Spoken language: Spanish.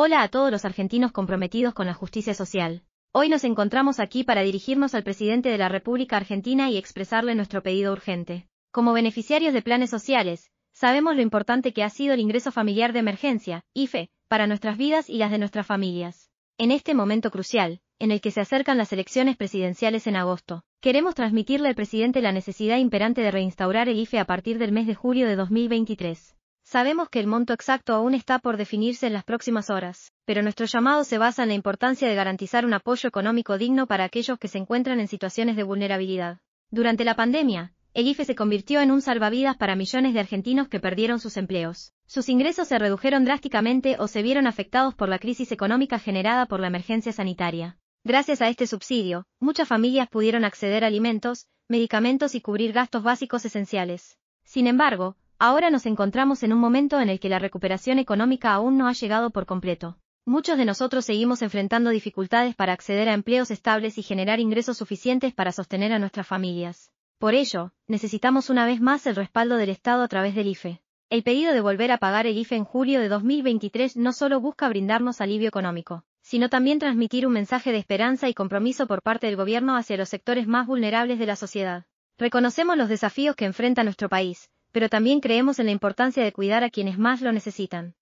Hola a todos los argentinos comprometidos con la justicia social. Hoy nos encontramos aquí para dirigirnos al presidente de la República Argentina y expresarle nuestro pedido urgente. Como beneficiarios de planes sociales, sabemos lo importante que ha sido el ingreso familiar de emergencia, IFE, para nuestras vidas y las de nuestras familias. En este momento crucial, en el que se acercan las elecciones presidenciales en agosto, queremos transmitirle al presidente la necesidad imperante de reinstaurar el IFE a partir del mes de julio de 2023. Sabemos que el monto exacto aún está por definirse en las próximas horas, pero nuestro llamado se basa en la importancia de garantizar un apoyo económico digno para aquellos que se encuentran en situaciones de vulnerabilidad. Durante la pandemia, el IFE se convirtió en un salvavidas para millones de argentinos que perdieron sus empleos. Sus ingresos se redujeron drásticamente o se vieron afectados por la crisis económica generada por la emergencia sanitaria. Gracias a este subsidio, muchas familias pudieron acceder a alimentos, medicamentos y cubrir gastos básicos esenciales. Sin embargo, Ahora nos encontramos en un momento en el que la recuperación económica aún no ha llegado por completo. Muchos de nosotros seguimos enfrentando dificultades para acceder a empleos estables y generar ingresos suficientes para sostener a nuestras familias. Por ello, necesitamos una vez más el respaldo del Estado a través del IFE. El pedido de volver a pagar el IFE en julio de 2023 no solo busca brindarnos alivio económico, sino también transmitir un mensaje de esperanza y compromiso por parte del gobierno hacia los sectores más vulnerables de la sociedad. Reconocemos los desafíos que enfrenta nuestro país, pero también creemos en la importancia de cuidar a quienes más lo necesitan.